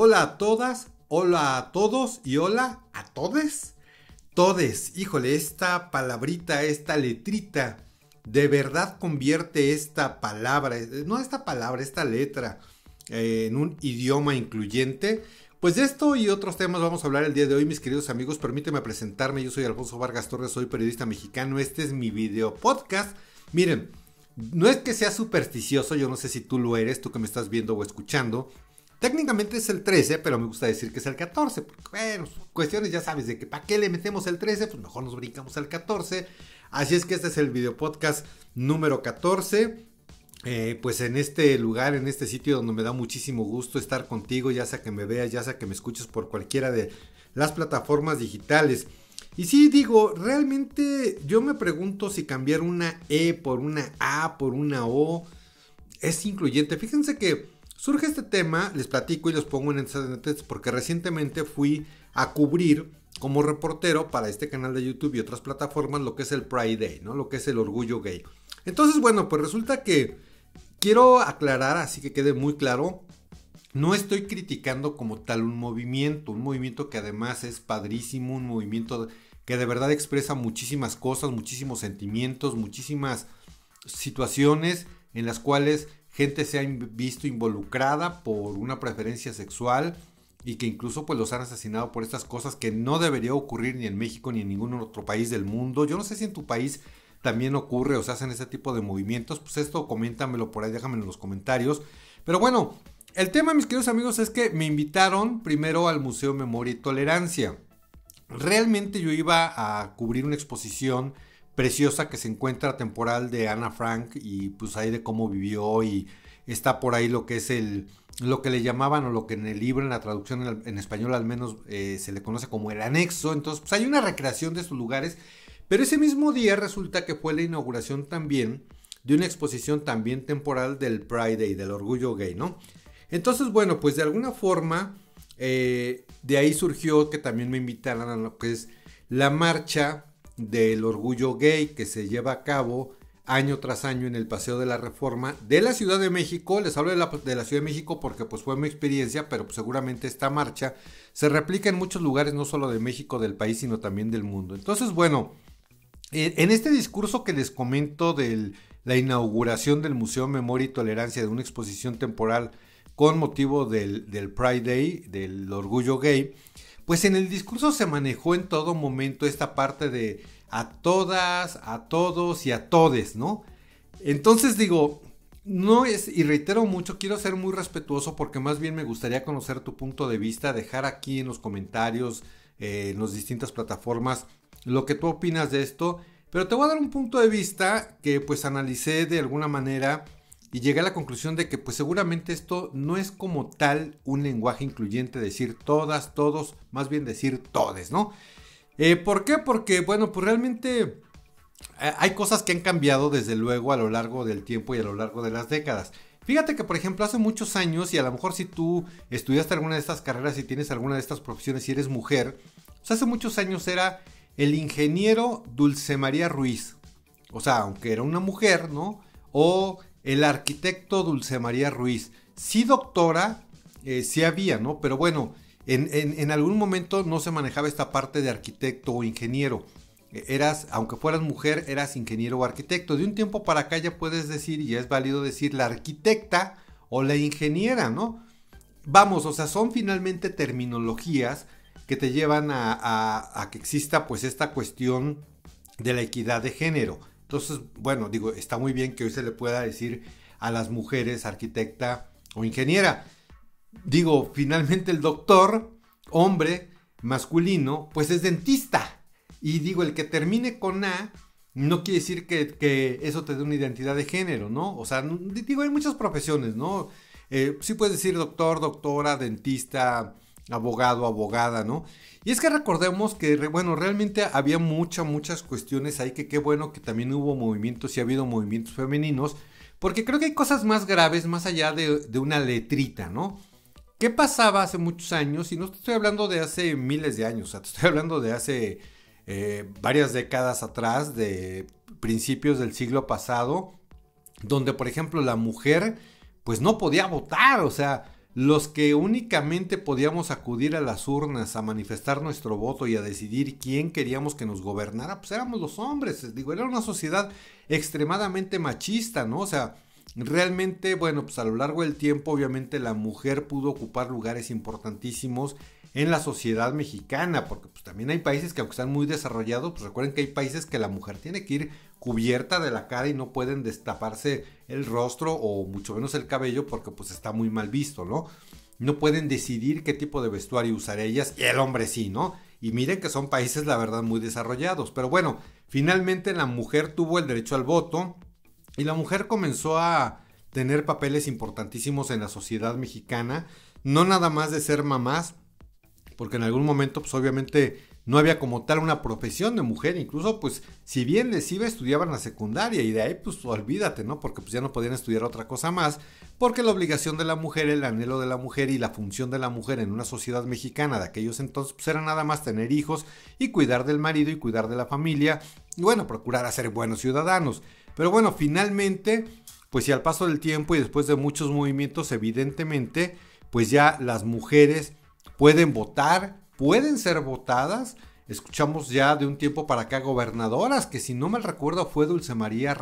Hola a todas, hola a todos y hola a todes. Todes, híjole, esta palabrita, esta letrita, de verdad convierte esta palabra, eh, no esta palabra, esta letra, eh, en un idioma incluyente. Pues de esto y otros temas vamos a hablar el día de hoy, mis queridos amigos. Permíteme presentarme, yo soy Alfonso Vargas Torres, soy periodista mexicano. Este es mi video podcast. Miren, no es que sea supersticioso, yo no sé si tú lo eres, tú que me estás viendo o escuchando. Técnicamente es el 13, pero me gusta decir que es el 14, porque bueno, cuestiones ya sabes de que para qué le metemos el 13, pues mejor nos brincamos al 14. Así es que este es el video podcast número 14. Eh, pues en este lugar, en este sitio donde me da muchísimo gusto estar contigo, ya sea que me veas, ya sea que me escuches por cualquiera de las plataformas digitales. Y sí, digo, realmente yo me pregunto si cambiar una E por una A, por una O, es incluyente. Fíjense que Surge este tema, les platico y los pongo en antecedentes porque recientemente fui a cubrir como reportero para este canal de YouTube y otras plataformas lo que es el Pride Day, ¿no? Lo que es el orgullo gay. Entonces, bueno, pues resulta que quiero aclarar, así que quede muy claro, no estoy criticando como tal un movimiento, un movimiento que además es padrísimo, un movimiento que de verdad expresa muchísimas cosas, muchísimos sentimientos, muchísimas situaciones en las cuales gente se ha visto involucrada por una preferencia sexual y que incluso pues los han asesinado por estas cosas que no debería ocurrir ni en México ni en ningún otro país del mundo. Yo no sé si en tu país también ocurre o se hacen ese tipo de movimientos. Pues esto coméntamelo por ahí, déjamelo en los comentarios. Pero bueno, el tema mis queridos amigos es que me invitaron primero al Museo Memoria y Tolerancia. Realmente yo iba a cubrir una exposición preciosa que se encuentra temporal de Ana Frank y pues ahí de cómo vivió y está por ahí lo que es el lo que le llamaban o lo que en el libro en la traducción en, español al menos eh, se le conoce como el anexo entonces pues hay una recreación de sus lugares pero ese mismo día resulta que fue la inauguración también de una exposición también temporal del Pride Day del orgullo gay no entonces bueno pues de alguna forma eh, de ahí surgió que también me invitaran a lo que es la marcha del orgullo gay que se lleva a cabo año tras año en el Paseo de la Reforma de la Ciudad de México. Les hablo de la, Ciudad de México porque pues fue mi experiencia, pero seguramente esta marcha se replica en muchos lugares, no solo de México, del país, sino también del mundo. Entonces, bueno, e, en este discurso que les comento de la inauguración del Museo Memoria y Tolerancia de una exposición temporal con motivo del Pride Day, del orgullo gay, pues en el discurso se manejó en todo momento esta parte de a todas, a todos y a todes, ¿no? Entonces digo, no es, y reitero mucho, quiero ser muy respetuoso porque más bien me gustaría conocer tu punto de vista, dejar aquí en los comentarios, eh, en las distintas plataformas, lo que tú opinas de esto, pero te voy a dar un punto de vista que pues analicé de alguna manera y llegué a la conclusión de que pues seguramente esto no es como tal un lenguaje incluyente, decir todas, todos, más bien decir todes, ¿no? Eh, ¿Por qué? Porque bueno, pues realmente eh, hay cosas que han cambiado desde luego a lo largo del tiempo y a lo largo de las décadas. Fíjate que, por ejemplo, hace muchos años, y a lo mejor si tú estudiaste alguna de estas carreras y tienes alguna de estas profesiones y eres mujer, pues, hace muchos años era el ingeniero Dulce María Ruiz. O sea, aunque era una mujer, ¿no? O el arquitecto Dulce María Ruiz. Sí, doctora, eh, sí había, ¿no? Pero bueno, en, algún momento no se manejaba esta parte de arquitecto o ingeniero. E, eras, aunque fueras mujer, eras ingeniero o arquitecto. De un tiempo para acá ya puedes decir, y es válido decir, la arquitecta o la ingeniera, ¿no? Vamos, o sea, son finalmente terminologías que te llevan a, a que exista pues esta cuestión de la equidad de género. Entonces, bueno, digo, está muy bien que hoy se le pueda decir a las mujeres arquitecta o ingeniera. Digo, finalmente el doctor, hombre, masculino, pues es dentista. Y digo, el que termine con A no quiere decir que, eso te dé una identidad de género, ¿no? O sea, digo, hay muchas profesiones, ¿no? Eh, sí puedes decir doctor, doctora, dentista, abogado, abogada, ¿no? Y es que recordemos que, bueno, realmente había muchas, muchas cuestiones ahí que qué bueno que también hubo movimientos y ha habido movimientos femeninos, porque creo que hay cosas más graves más allá de, una letrita, ¿no? ¿Qué pasaba hace muchos años? Y no te estoy hablando de hace miles de años, o sea, te estoy hablando de hace eh, varias décadas atrás, de principios del siglo pasado, donde, por ejemplo, la mujer, pues no podía votar, o sea, los que únicamente podíamos acudir a las urnas a manifestar nuestro voto y a decidir quién queríamos que nos gobernara, pues éramos los hombres. Digo, era una sociedad extremadamente machista, ¿no? O sea, realmente, bueno, pues a lo largo del tiempo, obviamente la mujer pudo ocupar lugares importantísimos en la sociedad mexicana, porque pues también hay países que aunque están muy desarrollados, pues recuerden que hay países que la mujer tiene que ir cubierta de la cara y no pueden destaparse el rostro o mucho menos el cabello porque pues está muy mal visto, ¿no? No pueden decidir qué tipo de vestuario usar ellas y el hombre sí, ¿no? Y miren que son países la verdad muy desarrollados, pero bueno, finalmente la mujer tuvo el derecho al voto y la mujer comenzó a tener papeles importantísimos en la sociedad mexicana, no nada más de ser mamás, porque en algún momento, pues obviamente no había como tal una profesión de mujer, incluso pues si bien les iba, estudiaban la secundaria y de ahí pues olvídate, ¿no? Porque pues ya no podían estudiar otra cosa más, porque la obligación de la mujer, el anhelo de la mujer y la función de la mujer en una sociedad mexicana de aquellos entonces pues era nada más tener hijos y cuidar del marido y cuidar de la familia y bueno, procurar hacer buenos ciudadanos. Pero bueno, finalmente, pues y al paso del tiempo y después de muchos movimientos, evidentemente, pues ya las mujeres pueden votar, pueden ser votadas. Escuchamos ya de un tiempo para acá gobernadoras, que si no mal recuerdo fue Dulce María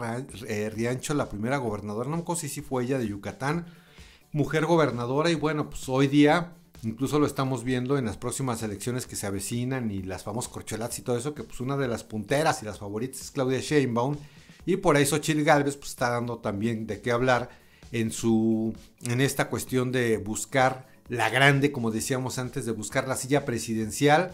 eh, Riancho, la primera gobernadora, no acuerdo si fue ella de Yucatán, mujer gobernadora y bueno, pues hoy día incluso lo estamos viendo en las próximas elecciones que se avecinan y las famosas corcholatas y todo eso, que pues una de las punteras y las favoritas es Claudia Sheinbaum y por eso Chil Galvez pues está dando también de qué hablar en su en esta cuestión de buscar la grande, como decíamos antes, de buscar la silla presidencial.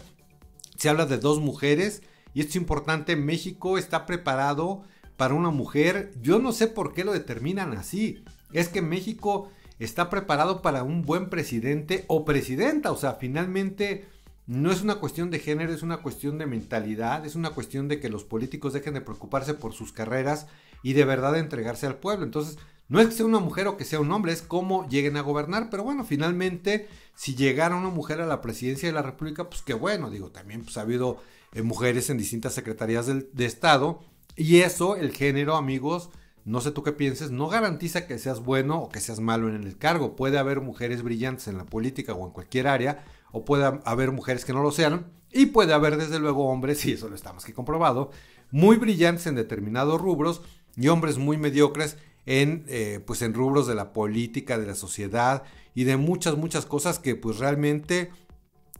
Se habla de dos mujeres y esto es importante, México está preparado para una mujer. Yo no sé por qué lo determinan así. Es que México está preparado para un buen presidente o presidenta. O sea, finalmente no es una cuestión de género, es una cuestión de mentalidad, es una cuestión de que los políticos dejen de preocuparse por sus carreras y de verdad entregarse al pueblo. Entonces, no es que sea una mujer o que sea un hombre, es cómo lleguen a gobernar, pero bueno, finalmente, si llegara una mujer a la presidencia de la República, pues qué bueno, digo, también pues, ha habido eh, mujeres en distintas secretarías de Estado, y eso, el género, amigos, no sé tú qué pienses, no garantiza que seas bueno o que seas malo en el cargo. Puede haber mujeres brillantes en la política o en cualquier área, o puede haber mujeres que no lo sean, y puede haber desde luego hombres, y eso lo estamos aquí comprobado, muy brillantes en determinados rubros y hombres muy mediocres en, eh, pues en rubros de la política, de la sociedad y de muchas, muchas cosas que pues realmente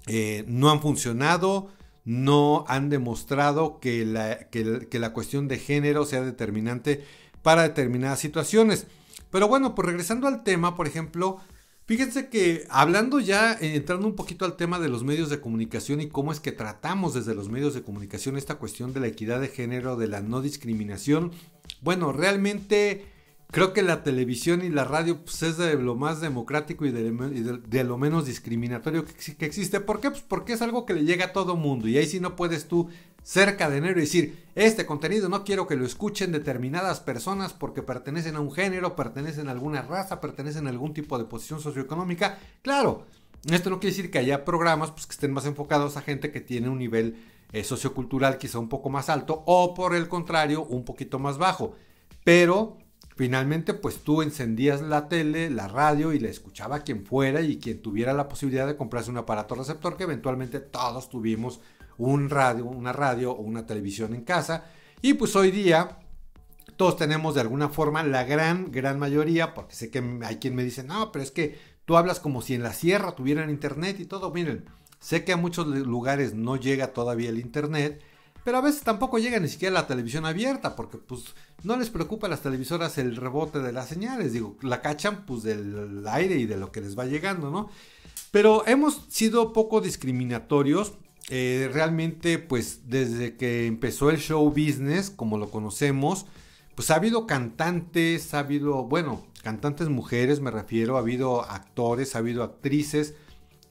eh, no han funcionado, no han demostrado que la, que, que la cuestión de género sea determinante para determinadas situaciones. Pero bueno, pues regresando al tema, por ejemplo, Fíjense que hablando ya, eh, entrando un poquito al tema de los medios de comunicación y cómo es que tratamos desde los medios de comunicación esta cuestión de la equidad de género, de la no discriminación, bueno, realmente Creo que la televisión y la radio pues, es de lo más democrático y de, lo menos discriminatorio que, existe. ¿Por qué? Pues porque es algo que le llega a todo mundo. Y ahí sí no puedes tú, cerca de enero, decir, este contenido no quiero que lo escuchen determinadas personas porque pertenecen a un género, pertenecen a alguna raza, pertenecen a algún tipo de posición socioeconómica. Claro, esto no quiere decir que haya programas pues, que estén más enfocados a gente que tiene un nivel eh, sociocultural quizá un poco más alto o por el contrario, un poquito más bajo. Pero Finalmente, pues tú encendías la tele, la radio y la escuchaba quien fuera y quien tuviera la posibilidad de comprarse un aparato receptor que eventualmente todos tuvimos un radio, una radio o una televisión en casa. Y pues hoy día todos tenemos de alguna forma la gran, gran mayoría, porque sé que hay quien me dice, no, pero es que tú hablas como si en la sierra tuvieran internet y todo. Miren, sé que a muchos lugares no llega todavía el internet pero a veces tampoco llega ni siquiera la televisión abierta, porque pues no les preocupa a las televisoras el rebote de las señales, digo, la cachan pues del aire y de lo que les va llegando, ¿no? Pero hemos sido poco discriminatorios, eh, realmente pues desde que empezó el show business, como lo conocemos, pues ha habido cantantes, ha habido, bueno, cantantes mujeres me refiero, ha habido actores, ha habido actrices,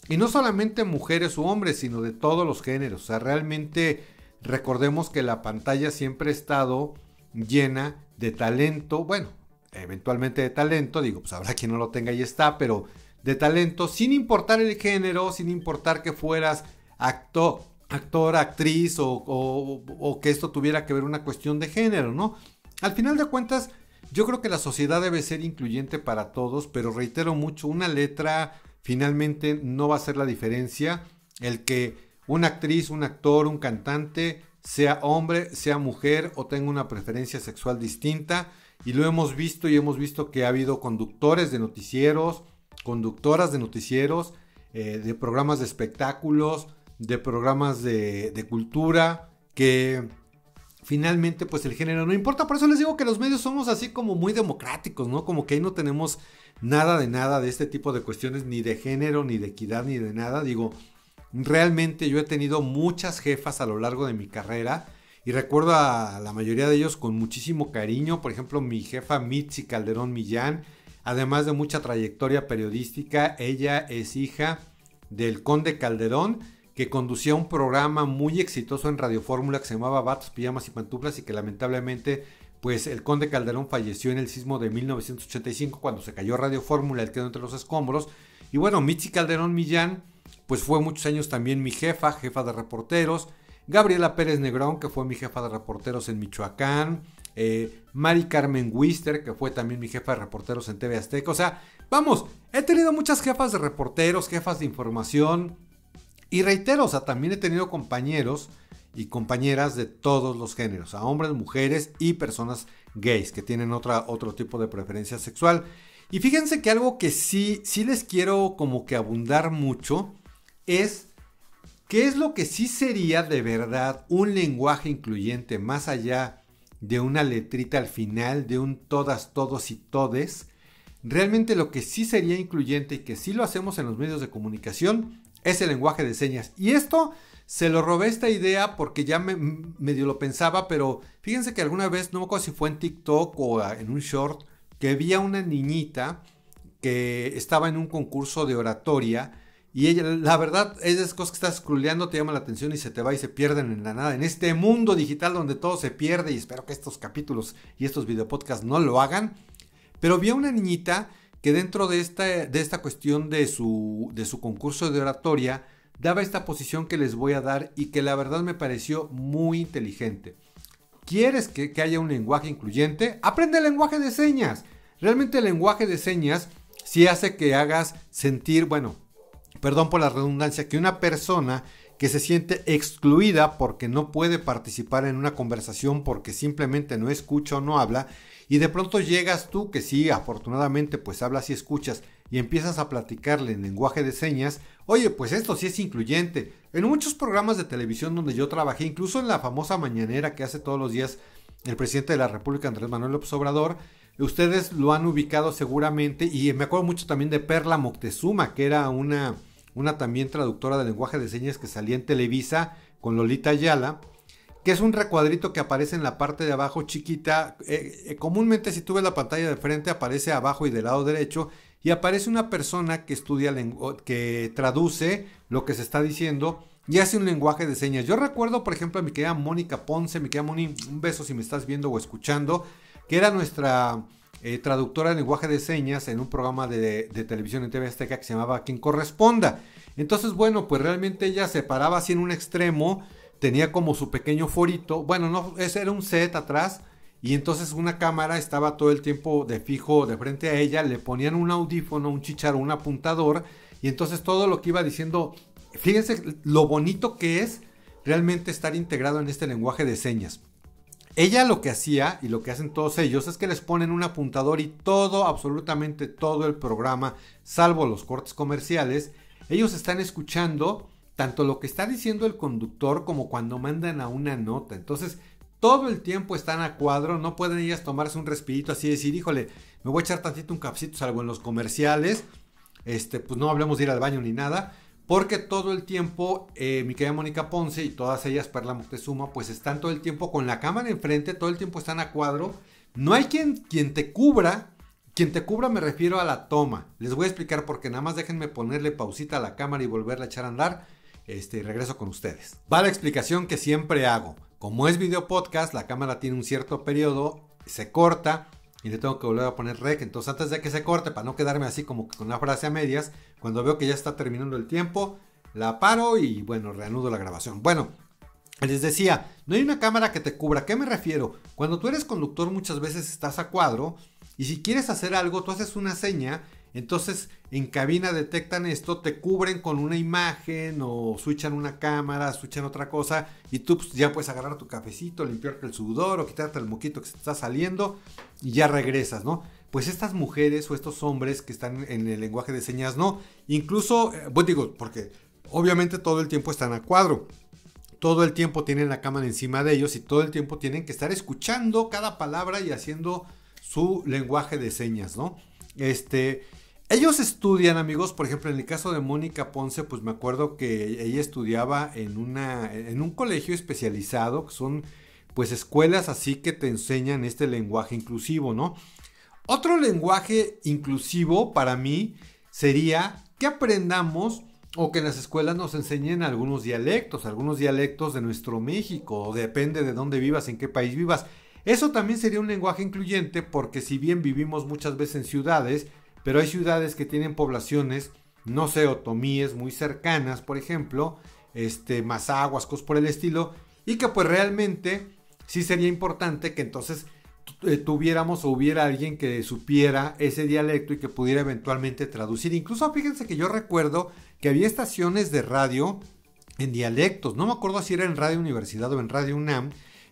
y no solamente mujeres u hombres, sino de todos los géneros, o sea, realmente Recordemos que la pantalla siempre ha estado llena de talento, bueno, eventualmente de talento, digo, pues habrá quien no lo tenga y está, pero de talento, sin importar el género, sin importar que fueras actor, actriz o, o que esto tuviera que ver una cuestión de género, ¿no? Al final de cuentas, yo creo que la sociedad debe ser incluyente para todos, pero reitero mucho, una letra finalmente no va a ser la diferencia. El que una actriz, un actor, un cantante, sea hombre, sea mujer o tenga una preferencia sexual distinta. Y lo hemos visto y hemos visto que ha habido conductores de noticieros, conductoras de noticieros, eh, de programas de espectáculos, de programas de, de cultura, que finalmente pues el género no importa. Por eso les digo que los medios somos así como muy democráticos, ¿no? Como que ahí no tenemos nada de nada de este tipo de cuestiones, ni de género, ni de equidad, ni de nada. Digo, Realmente yo he tenido muchas jefas a lo largo de mi carrera y recuerdo a la mayoría de ellos con muchísimo cariño. Por ejemplo, mi jefa Mitzi Calderón Millán, además de mucha trayectoria periodística, ella es hija del conde Calderón que conducía un programa muy exitoso en Radio Fórmula que se llamaba Batos, Pijamas y Pantuflas y que lamentablemente pues el conde Calderón falleció en el sismo de 1985 cuando se cayó Radio Fórmula, el quedó entre los escombros. Y bueno, Mitzi Calderón Millán pues fue muchos años también mi jefa, jefa de reporteros, Gabriela Pérez Negrón, que fue mi jefa de reporteros en Michoacán, eh, Mari Carmen Wister, que fue también mi jefa de reporteros en TV Azteca. O sea, vamos, he tenido muchas jefas de reporteros, jefas de información. Y reitero, o sea, también he tenido compañeros y compañeras de todos los géneros, a hombres, mujeres y personas gays que tienen otra, otro tipo de preferencia sexual. Y fíjense que algo que sí, sí les quiero como que abundar mucho es qué es lo que sí sería de verdad un lenguaje incluyente más allá de una letrita al final, de un todas, todos y todes. Realmente lo que sí sería incluyente y que sí lo hacemos en los medios de comunicación es el lenguaje de señas. Y esto se lo robé esta idea porque ya medio lo pensaba, pero fíjense que alguna vez, no me acuerdo si fue en TikTok o en un short, que vi a una niñita que estaba en un concurso de oratoria y ella, la verdad, esas cosas que estás scrolleando te llama la atención y se te va y se pierden en la nada. En este mundo digital donde todo se pierde, y espero que estos capítulos y estos videopodcasts no lo hagan. Pero vi a una niñita que dentro de esta, de esta cuestión de su, de su concurso de oratoria, daba esta posición que les voy a dar y que la verdad me pareció muy inteligente. ¿Quieres que, que haya un lenguaje incluyente? Aprende el lenguaje de señas. Realmente el lenguaje de señas sí hace que hagas sentir, bueno, perdón por la redundancia, que una persona que se siente excluida porque no puede participar en una conversación porque simplemente no escucha o no habla y de pronto llegas tú que sí, afortunadamente pues hablas y escuchas y empiezas a platicarle en lenguaje de señas, oye pues esto sí es incluyente. En muchos programas de televisión donde yo trabajé, incluso en la famosa mañanera que hace todos los días el presidente de la República Andrés Manuel López Obrador, ustedes lo han ubicado seguramente y me acuerdo mucho también de Perla Moctezuma que era una una también traductora de lenguaje de señas que salía en Televisa con Lolita Ayala, que es un recuadrito que aparece en la parte de abajo chiquita. Eh, eh, comúnmente si tú ves la pantalla de frente aparece abajo y del lado derecho y aparece una persona que estudia, que traduce lo que se está diciendo y hace un lenguaje de señas. Yo recuerdo, por ejemplo, a mi querida Mónica Ponce, mi querida Moni, un beso si me estás viendo o escuchando, que era nuestra eh, traductora de lenguaje de señas en un programa de, televisión en TV Azteca que se llamaba Quien Corresponda. Entonces, bueno, pues realmente ella se paraba así en un extremo, tenía como su pequeño forito, bueno, no, ese era un set atrás, y entonces una cámara estaba todo el tiempo de fijo de frente a ella, le ponían un audífono, un chicharo, un apuntador, y entonces todo lo que iba diciendo, fíjense lo bonito que es realmente estar integrado en este lenguaje de señas. Ella lo que hacía y lo que hacen todos ellos es que les ponen un apuntador y todo, absolutamente todo el programa, salvo los cortes comerciales, ellos están escuchando tanto lo que está diciendo el conductor como cuando mandan a una nota. Entonces, todo el tiempo están a cuadro, no pueden ellas tomarse un respirito así decir, híjole, me voy a echar tantito un capsito, salvo en los comerciales, este, pues no hablemos de ir al baño ni nada. Porque todo el tiempo, eh, mi querida Mónica Ponce y todas ellas, Perla Moctezuma, pues están todo el tiempo con la cámara enfrente, todo el tiempo están a cuadro. No hay quien, quien te cubra, quien te cubra me refiero a la toma. Les voy a explicar porque nada más déjenme ponerle pausita a la cámara y volverla a echar a andar. Este, regreso con ustedes. Va la explicación que siempre hago. Como es video podcast, la cámara tiene un cierto periodo, se corta, y le tengo que volver a poner rec. Entonces, antes de que se corte, para no quedarme así como que con la frase a medias, cuando veo que ya está terminando el tiempo, la paro y bueno, reanudo la grabación. Bueno, les decía, no hay una cámara que te cubra. qué me refiero? Cuando tú eres conductor muchas veces estás a cuadro y si quieres hacer algo, tú haces una seña entonces, en cabina detectan esto, te cubren con una imagen o switchan una cámara, switchan otra cosa y tú pues, ya puedes agarrar tu cafecito, limpiarte el sudor o quitarte el moquito que se te está saliendo y ya regresas, ¿no? Pues estas mujeres o estos hombres que están en el lenguaje de señas, no. Incluso, eh, bueno, digo, porque obviamente todo el tiempo están a cuadro. Todo el tiempo tienen la cámara encima de ellos y todo el tiempo tienen que estar escuchando cada palabra y haciendo su lenguaje de señas, ¿no? Este, ellos estudian, amigos, por ejemplo, en el caso de Mónica Ponce, pues me acuerdo que ella estudiaba en, una, en un colegio especializado, que son pues escuelas así que te enseñan este lenguaje inclusivo, ¿no? Otro lenguaje inclusivo para mí sería que aprendamos o que en las escuelas nos enseñen algunos dialectos, algunos dialectos de nuestro México, o depende de dónde vivas, en qué país vivas. Eso también sería un lenguaje incluyente porque si bien vivimos muchas veces en ciudades, pero hay ciudades que tienen poblaciones, no sé, otomíes muy cercanas, por ejemplo, este, Mazaguas, cosas por el estilo, y que pues realmente sí sería importante que entonces eh, tuviéramos o hubiera alguien que supiera ese dialecto y que pudiera eventualmente traducir. Incluso fíjense que yo recuerdo que había estaciones de radio en dialectos, no me acuerdo si era en Radio Universidad o en Radio UNAM,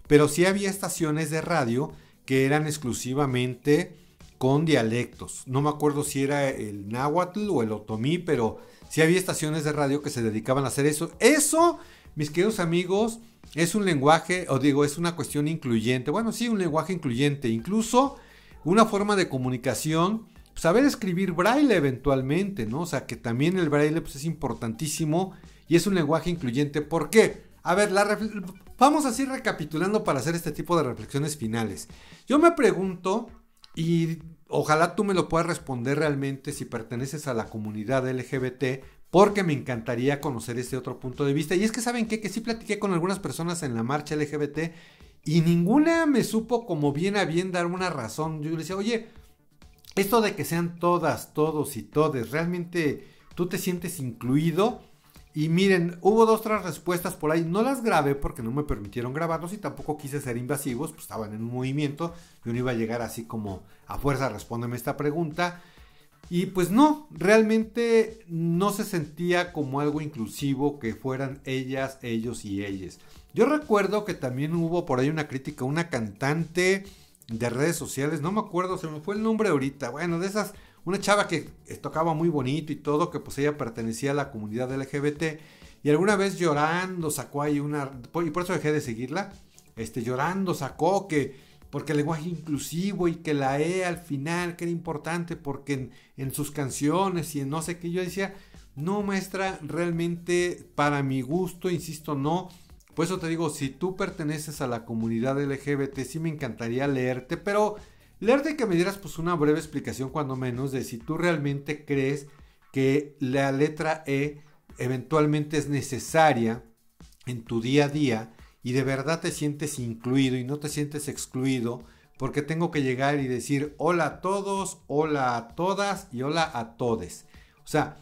pero sí había estaciones de radio que eran exclusivamente con dialectos. No me acuerdo si era el náhuatl o el otomí, pero sí había estaciones de radio que se dedicaban a hacer eso. Eso, mis queridos amigos, es un lenguaje, o digo, es una cuestión incluyente. Bueno, sí, un lenguaje incluyente. Incluso una forma de comunicación, saber escribir braille eventualmente, ¿no? O sea, que también el braille pues, es importantísimo y es un lenguaje incluyente. ¿Por qué? A ver, la vamos así recapitulando para hacer este tipo de reflexiones finales. Yo me pregunto y ojalá tú me lo puedas responder realmente si perteneces a la comunidad LGBT, porque me encantaría conocer este otro punto de vista. Y es que saben qué? que sí platiqué con algunas personas en la marcha LGBT y ninguna me supo como bien a bien dar una razón. Yo le decía, oye, esto de que sean todas, todos y todes, realmente tú te sientes incluido. Y miren, hubo dos, tres respuestas por ahí. No las grabé porque no me permitieron grabarlos y tampoco quise ser invasivos, pues estaban en un movimiento. Yo no iba a llegar así como a fuerza, respóndeme esta pregunta. Y pues no, realmente no se sentía como algo inclusivo que fueran ellas, ellos y ellas. Yo recuerdo que también hubo por ahí una crítica, una cantante de redes sociales, no me acuerdo, se me fue el nombre ahorita, bueno, de esas una chava que tocaba muy bonito y todo, que pues ella pertenecía a la comunidad LGBT. Y alguna vez llorando sacó ahí una... Y por eso dejé de seguirla. Este, llorando sacó que... Porque el lenguaje inclusivo y que la E al final, que era importante, porque en, en sus canciones y en no sé qué, yo decía, no maestra, realmente para mi gusto, insisto, no. Por eso te digo, si tú perteneces a la comunidad LGBT, sí me encantaría leerte, pero de que me dieras pues una breve explicación cuando menos de si tú realmente crees que la letra E eventualmente es necesaria en tu día a día y de verdad te sientes incluido y no te sientes excluido porque tengo que llegar y decir hola a todos, hola a todas y hola a todes. O sea,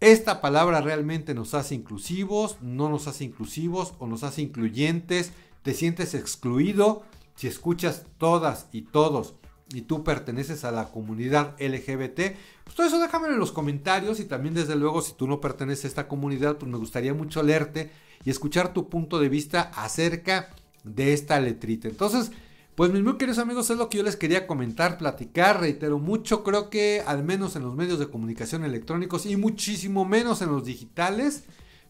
esta palabra realmente nos hace inclusivos, no nos hace inclusivos o nos hace incluyentes, te sientes excluido si escuchas todas y todos y tú perteneces a la comunidad LGBT, pues todo eso déjamelo en los comentarios y también desde luego si tú no perteneces a esta comunidad, pues me gustaría mucho leerte y escuchar tu punto de vista acerca de esta letrita. Entonces, pues mis muy queridos amigos, es lo que yo les quería comentar, platicar, reitero mucho, creo que al menos en los medios de comunicación electrónicos y muchísimo menos en los digitales,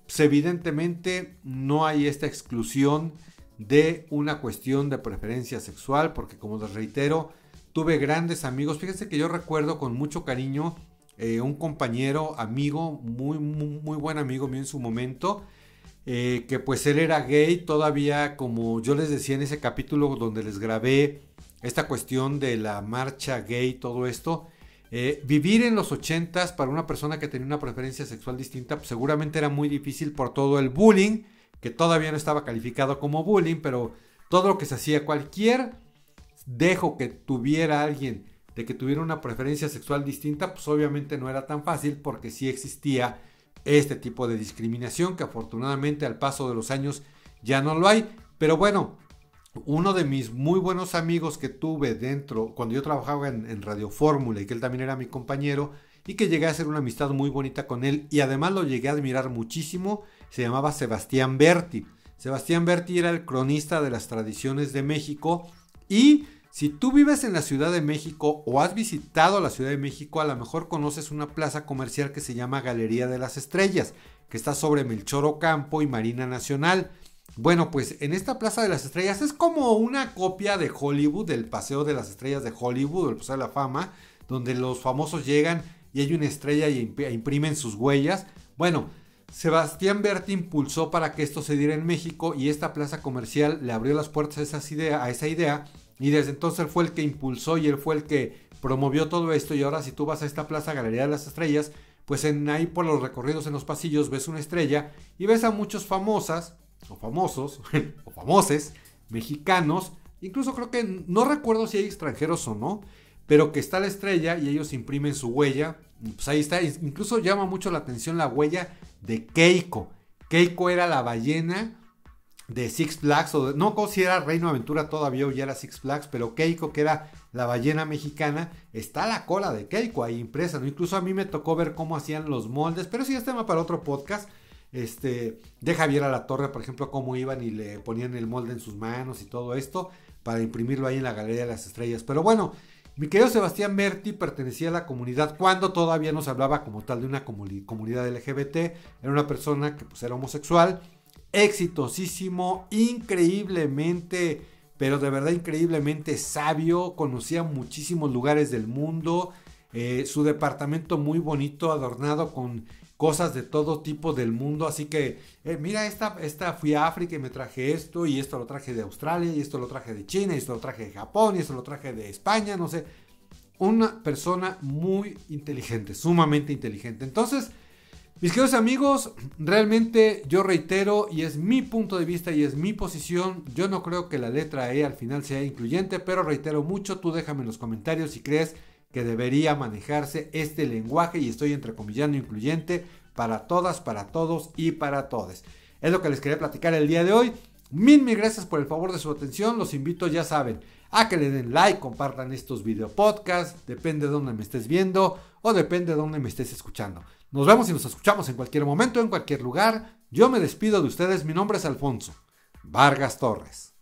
pues evidentemente no hay esta exclusión de una cuestión de preferencia sexual, porque como les reitero, Tuve grandes amigos. Fíjense que yo recuerdo con mucho cariño eh, un compañero, amigo, muy, muy, buen amigo mío en su momento, eh, que pues él era gay todavía, como yo les decía en ese capítulo donde les grabé esta cuestión de la marcha gay, todo esto. Eh, vivir en los ochentas para una persona que tenía una preferencia sexual distinta pues, seguramente era muy difícil por todo el bullying, que todavía no estaba calificado como bullying, pero todo lo que se hacía, cualquier dejo que tuviera alguien de que tuviera una preferencia sexual distinta, pues obviamente no era tan fácil porque sí existía este tipo de discriminación que afortunadamente al paso de los años ya no lo hay. Pero bueno, uno de mis muy buenos amigos que tuve dentro, cuando yo trabajaba en, Radio Fórmula y que él también era mi compañero, y que llegué a hacer una amistad muy bonita con él y además lo llegué a admirar muchísimo, se llamaba Sebastián Berti. Sebastián Berti era el cronista de las tradiciones de México y si tú vives en la Ciudad de México o has visitado la Ciudad de México, a lo mejor conoces una plaza comercial que se llama Galería de las Estrellas, que está sobre Melchor Ocampo y Marina Nacional. Bueno, pues en esta Plaza de las Estrellas es como una copia de Hollywood, del Paseo de las Estrellas de Hollywood, el Paseo de la Fama, donde los famosos llegan y hay una estrella y e imprimen sus huellas. Bueno, Sebastián Berti impulsó para que esto se diera en México y esta plaza comercial le abrió las puertas a, esa a esa idea y desde entonces él fue el que impulsó y él fue el que promovió todo esto. Y ahora si tú vas a esta plaza Galería de las Estrellas, pues en, ahí por los recorridos en los pasillos ves una estrella y ves a muchos famosas, o famosos, o famoses, mexicanos, incluso creo que no recuerdo si hay extranjeros o no, pero que está la estrella y ellos imprimen su huella. Pues ahí está, incluso llama mucho la atención la huella de Keiko. Keiko era la ballena de Six Flags, o no como si era Reino Aventura todavía o ya era Six Flags, pero Keiko, que era la ballena mexicana, está la cola de Keiko ahí impresa, ¿no? Incluso a mí me tocó ver cómo hacían los moldes, pero sí es tema para otro podcast. Este, de Javier a la Torre, por ejemplo, cómo iban y le ponían el molde en sus manos y todo esto para imprimirlo ahí en la Galería de las Estrellas. Pero bueno, mi querido Sebastián Berti pertenecía a la comunidad cuando todavía no se hablaba como tal de una comunidad LGBT, era una persona que pues, era homosexual exitosísimo, increíblemente, pero de verdad increíblemente sabio, conocía muchísimos lugares del mundo, eh, su departamento muy bonito, adornado con cosas de todo tipo del mundo, así que eh, mira, esta, esta fui a África y me traje esto, y esto lo traje de Australia, y esto lo traje de China, y esto lo traje de Japón, y esto lo traje de España, no sé, una persona muy inteligente, sumamente inteligente. Entonces, mis queridos amigos, realmente yo reitero y es mi punto de vista y es mi posición. Yo no creo que la letra E al final sea incluyente, pero reitero mucho, tú déjame en los comentarios si crees que debería manejarse este lenguaje y estoy entre entrecomillando incluyente para todas, para todos y para todes. Es lo que les quería platicar el día de hoy. Mil, mil gracias por el favor de su atención. Los invito, ya saben, a que le den like, compartan estos video podcasts, depende de donde me estés viendo o depende de donde me estés escuchando. Nos vemos y nos escuchamos en cualquier momento, en cualquier lugar. Yo me despido de ustedes. Mi nombre es Alfonso Vargas Torres.